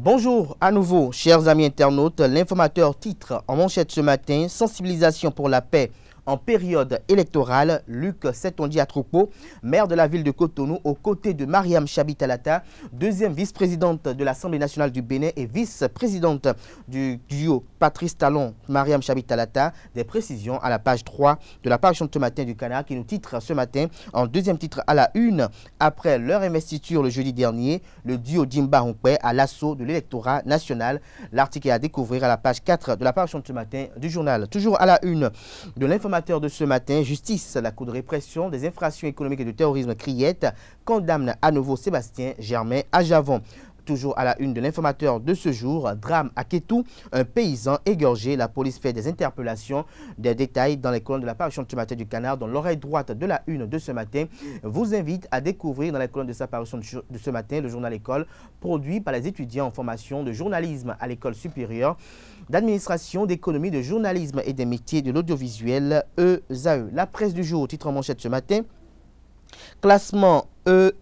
Bonjour à nouveau, chers amis internautes. L'informateur titre en manchette ce matin, sensibilisation pour la paix en période électorale. Luc Setondi Atropo, maire de la ville de Cotonou, aux côtés de Mariam Chabitalata, deuxième vice-présidente de l'Assemblée nationale du Bénin et vice-présidente du duo Patrice Talon, Mariam Chabitalata. Des précisions à la page 3 de la page ce matin du Canard qui nous titre ce matin en deuxième titre à la une. Après leur investiture le jeudi dernier, le duo Jim Hongkwe à l'assaut de l'électorat national. L'article est à découvrir à la page 4 de la page ce matin du journal. Toujours à la une de l'information de ce matin, Justice, la Cour de répression des infractions économiques et du terrorisme, Criette, condamne à nouveau Sébastien Germain à Javon. Toujours à la une de l'informateur de ce jour, drame à un paysan égorgé. La police fait des interpellations. Des détails dans les colonnes de la parution de ce matin du canard, dont l'oreille droite de la une de ce matin, vous invite à découvrir dans les colonnes de sa parution de ce matin le journal École, produit par les étudiants en formation de journalisme à l'école supérieure d'administration, d'économie, de journalisme et des métiers de l'audiovisuel, ESAE. E. La presse du jour, titre en manchette ce matin, classement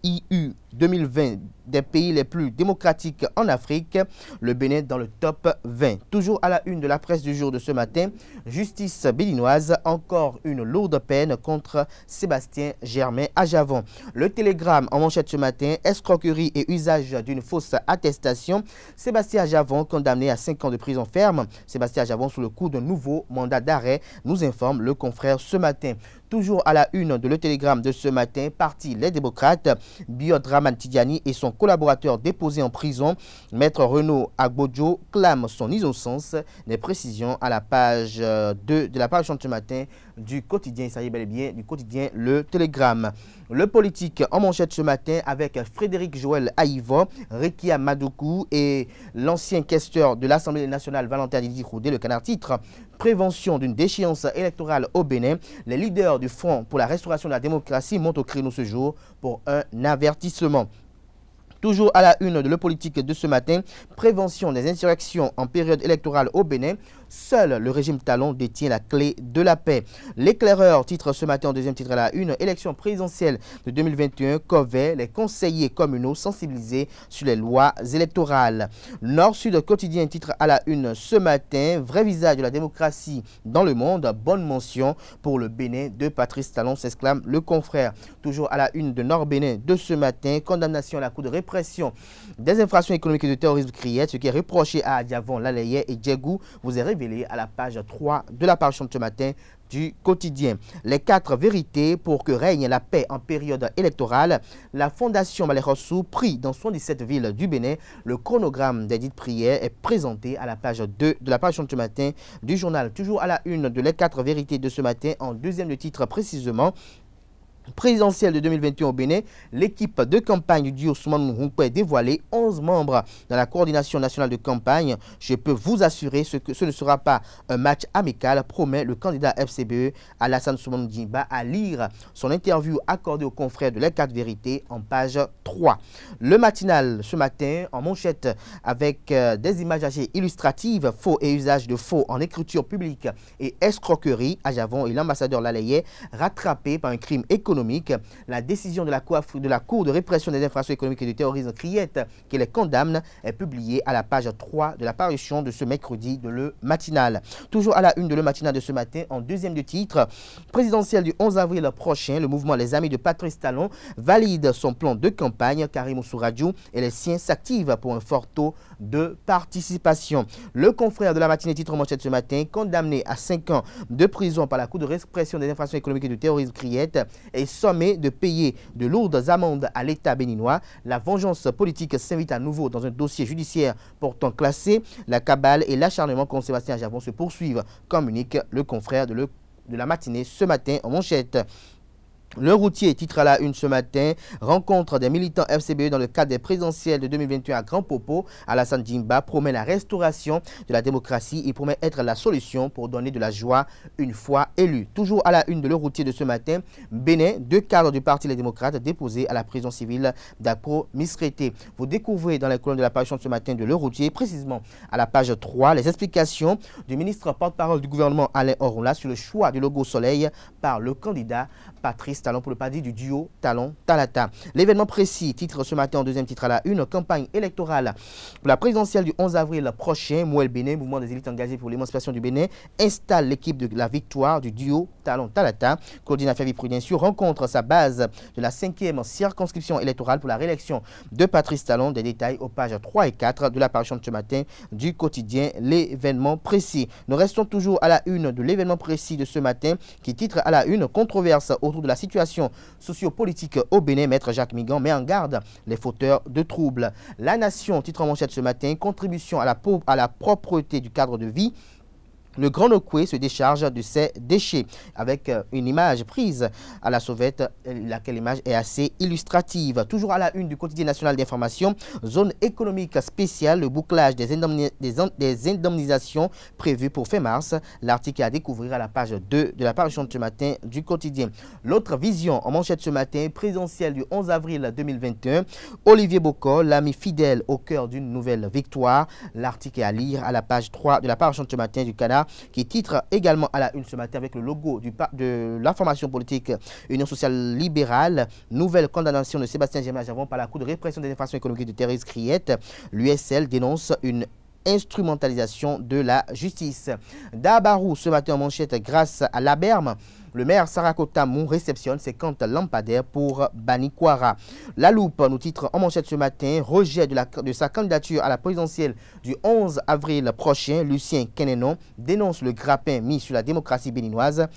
EIU 2020 des pays les plus démocratiques en Afrique, le Bénin dans le top 20. Toujours à la une de la presse du jour de ce matin, justice béninoise, encore une lourde peine contre Sébastien Germain Ajavon Le télégramme en manchette ce matin, escroquerie et usage d'une fausse attestation. Sébastien Ajavon condamné à 5 ans de prison ferme. Sébastien Ajavon sous le coup d'un nouveau mandat d'arrêt, nous informe le confrère ce matin. Toujours à la une de le télégramme de ce matin, parti les démocrates Biot Biodraman et son collaborateur déposé en prison. Maître Renaud Agbojo clame son innocence. Des précisions à la page 2 euh, de la page de ce matin du quotidien. Il y bel et bien du quotidien Le Télégramme. Le politique en manchette ce matin avec Frédéric Joël Aïva, Rekia Madoukou et l'ancien questeur de l'Assemblée nationale Valentin Didi Roudé, le canard titre prévention d'une déchéance électorale au Bénin. Les leaders du Front pour la restauration de la démocratie montent au créneau ce jour pour un avertissement. Toujours à la une de le politique de ce matin, prévention des insurrections en période électorale au Bénin. Seul le régime Talon détient la clé de la paix. L'éclaireur titre ce matin en deuxième titre à la une élection présidentielle de 2021 kove les conseillers communaux sensibilisés sur les lois électorales. Nord-Sud quotidien titre à la une ce matin vrai visage de la démocratie dans le monde. Bonne mention pour le Bénin de Patrice Talon s'exclame le confrère. Toujours à la une de Nord-Bénin de ce matin condamnation à la cour de répression des infractions économiques et de terrorisme criette, ce qui est reproché à Javon, Lalayé et Djegu. vous avez Révélé à la page 3 de la page de ce matin du quotidien. Les quatre vérités pour que règne la paix en période électorale. La Fondation Malerossou prie dans 77 villes du Bénin. Le chronogramme des dites prières est présenté à la page 2 de la page de ce matin du journal. Toujours à la une de les quatre vérités de ce matin en deuxième de titre précisément présidentielle de 2021 au Bénin, l'équipe de campagne du Ousmane Mouhoukpe est dévoilée 11 membres dans la coordination nationale de campagne. Je peux vous assurer ce que ce ne sera pas un match amical, promet le candidat FCBE Alassane Souman Djimba à lire son interview accordée aux confrères de la carte Vérité en page 3. Le matinal ce matin en manchette avec euh, des images assez illustratives, faux et usage de faux en écriture publique et escroquerie à Javon et l'ambassadeur Lalayé rattrapé par un crime économique la décision de la, cour, de répression des infractions économiques et du terrorisme, criette qui les condamne, est publiée à la page 3 de la parution de ce mercredi de Le Matinal. Toujours à la une de Le Matinal de ce matin, en deuxième de titre, présidentielle du 11 avril prochain, le mouvement Les Amis de Patrice Talon valide son plan de campagne. Karim radio et les siens s'activent pour un fort taux de participation. Le confrère de la matinée titre manchette ce matin, condamné à 5 ans de prison par la Cour de répression des infractions économiques et du terrorisme, criette, est sommet de payer de lourdes amendes à l'État béninois. La vengeance politique s'invite à nouveau dans un dossier judiciaire portant classé. La cabale et l'acharnement contre Sébastien Javon se poursuivent, communique le confrère de, de la matinée ce matin en manchette. Le routier, titre à la une ce matin, rencontre des militants FCBE dans le cadre des présidentielles de 2021 à Grand Popo. Alassane Djimba promet la restauration de la démocratie. et promet être la solution pour donner de la joie une fois élu. Toujours à la une de le routier de ce matin, Bénin, deux cadres du Parti Les Démocrates déposés à la prison civile d'Apro Misrété. Vous découvrez dans les colonnes de la page de ce matin de le routier, précisément à la page 3, les explications du ministre porte-parole du gouvernement Alain Orula sur le choix du logo soleil par le candidat Patrice Talon pour le parti du duo Talon-Talata. L'événement précis titre ce matin en deuxième titre à la une, campagne électorale pour la présidentielle du 11 avril prochain. Mouel Bénin, mouvement des élites engagées pour l'émancipation du Bénin, installe l'équipe de la victoire du duo Talon-Talata. Cordina Fervi sur rencontre sa base de la cinquième circonscription électorale pour la réélection de Patrice Talon. Des détails aux pages 3 et 4 de l'apparition de ce matin du quotidien L'événement précis. Nous restons toujours à la une de l'événement précis de ce matin qui titre à la une controverse au autour de la situation sociopolitique au Bénin, Maître Jacques Migan met en garde les fauteurs de troubles. La Nation, titre en manchette ce matin, contribution à la, à la propreté du cadre de vie le Grand Okwe se décharge de ses déchets avec euh, une image prise à la sauvette, euh, laquelle image est assez illustrative. Toujours à la une du quotidien national d'information, zone économique spéciale, le bouclage des, indemnisations prévues pour fin mars. L'article est à découvrir à la page 2 de la parution de ce matin du quotidien. L'autre vision en manchette ce matin, présidentielle du 11 avril 2021, Olivier Bocol, l'ami fidèle au cœur d'une nouvelle victoire. L'article est à lire à la page 3 de la parution de ce matin du Canard qui titre également à la une ce matin avec le logo du, de l'information politique Union sociale libérale. Nouvelle condamnation de Sébastien Germain Javon par la Cour de répression des infractions économiques de Thérèse Criette. L'USL dénonce une instrumentalisation de la justice. Dabarou, ce matin en manchette, grâce à la berme, le maire Sarakota Mou réceptionne comptes lampadaires pour Banikwara. La Loupe nous titre en manchette ce matin rejet de, de, sa candidature à la présidentielle du 11 avril prochain. Lucien Kenenon dénonce le grappin mis sur la démocratie béninoise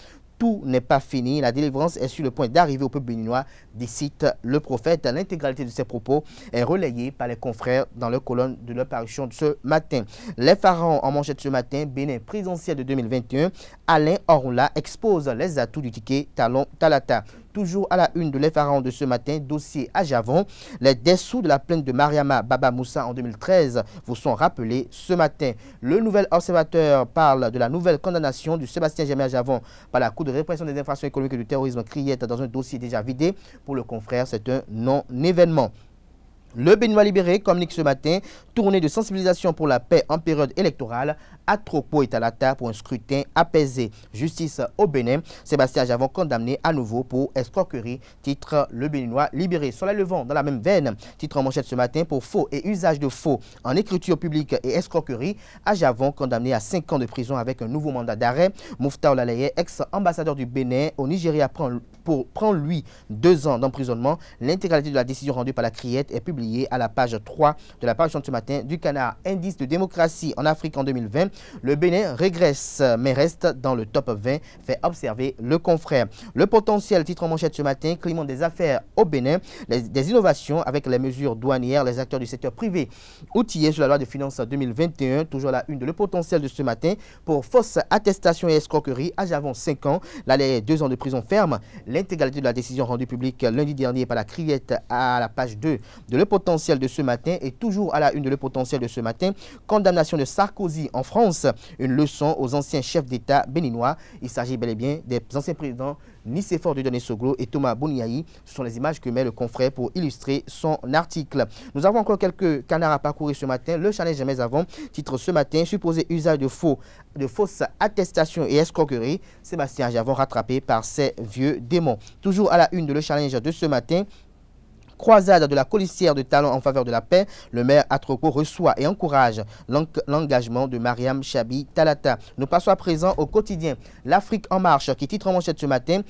tout n'est pas fini. La délivrance est sur le point d'arriver au peuple béninois, décite le prophète. L'intégralité de ses propos est relayée par les confrères dans la colonne de leur parution de ce matin. Les pharaons en manchette ce matin, Bénin présentiel de 2021, Alain Orula expose les atouts du ticket Talon Talata. Toujours à la une de l'effarant de ce matin, dossier à Javon. Les dessous de la plainte de Mariama Baba Moussa en 2013 vous sont rappelés ce matin. Le nouvel observateur parle de la nouvelle condamnation du Sébastien Jamé à Javon par la Cour de répression des infractions économiques et du terrorisme criette dans un dossier déjà vidé. Pour le confrère, c'est un non-événement. Le Béninois libéré communique ce matin tournée de sensibilisation pour la paix en période électorale. Atropo est à la table pour un scrutin apaisé. Justice au Bénin. Sébastien Javon condamné à nouveau pour escroquerie. Titre Le Béninois libéré. Soleil levant dans la même veine. Titre en manchette ce matin pour faux et usage de faux en écriture publique et escroquerie. Ajavon condamné à 5 ans de prison avec un nouveau mandat d'arrêt. Moufta Olalaye, ex-ambassadeur du Bénin au Nigeria, prend, lui deux ans d'emprisonnement. L'intégralité de la décision rendue par la Criette est publique lié à la page 3 de la page de ce matin du Canard. Indice de démocratie en Afrique en 2020. Le Bénin régresse mais reste dans le top 20, fait observer le confrère. Le potentiel titre en manchette ce matin, climat des affaires au Bénin, des innovations avec les mesures douanières, les acteurs du secteur privé outillés sur la loi de finances 2021, toujours la une de le potentiel de ce matin pour fausse attestation et escroquerie, âge avant 5 ans, l'allée 2 ans de prison ferme, l'intégralité de la décision rendue publique lundi dernier par la criette à la page 2 de le potentiel de ce matin est toujours à la une de le potentiel de ce matin. Condamnation de Sarkozy en France, une leçon aux anciens chefs d'État béninois. Il s'agit bel et bien des anciens présidents Nicéphore Donné Soglo et Thomas Bouniaï. Ce sont les images que met le confrère pour illustrer son article. Nous avons encore quelques canards à parcourir ce matin. Le challenge jamais avant titre ce matin supposé usage de faux, de fausses attestations et escroqueries. Sébastien Javon rattrapé par ses vieux démons. Toujours à la une de le challenge de ce matin croisade de la colissière de talent en faveur de la paix, le maire Atroco reçoit et encourage l'engagement de Mariam Chabi Talata. Nous passons à présent au quotidien L'Afrique en marche qui titre en manchette ce matin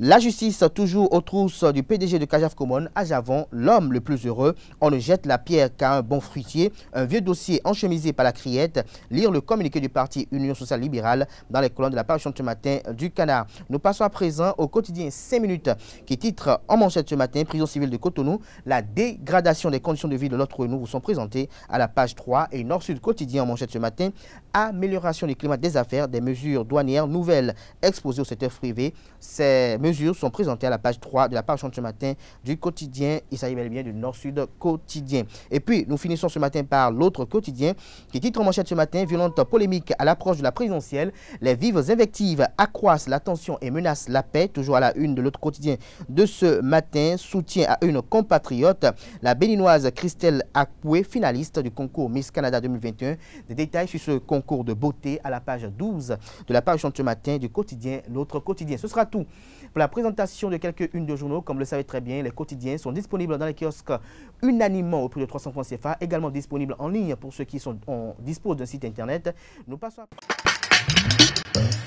la justice, toujours aux trousses du PDG de Kajaf Common, à Javon, l'homme le plus heureux. On ne jette la pierre qu'à un bon fruitier. Un vieux dossier enchemisé par la criette. Lire le communiqué du parti Union Sociale Libérale dans les colonnes de la parution de ce matin du Canard. Nous passons à présent au quotidien 5 minutes qui titre en manchette ce matin Prison civile de Cotonou. La dégradation des conditions de vie de l'autre nous vous sont présentées à la page 3 et Nord-Sud quotidien en manchette ce matin. Amélioration du climat des affaires, des mesures douanières nouvelles exposées au secteur privé. C'est mesures sont présentées à la page 3 de la page de ce matin du quotidien. Il s'agit bien du Nord-Sud quotidien. Et puis, nous finissons ce matin par l'autre quotidien qui titre en manchette ce matin « Violente polémique à l'approche de la présidentielle. Les vives invectives accroissent la tension et menacent la paix. » Toujours à la une de l'autre quotidien de ce matin. Soutien à une compatriote, la béninoise Christelle Akoué, finaliste du concours Miss Canada 2021. Des détails sur ce concours de beauté à la page 12 de la page de ce matin du quotidien L'autre quotidien. Ce sera tout pour la présentation de quelques unes de journaux. Comme vous le savez très bien, les quotidiens sont disponibles dans les kiosques unanimement au prix de 300 francs CFA, également disponibles en ligne pour ceux qui sont, d'un site internet. Nous passons à...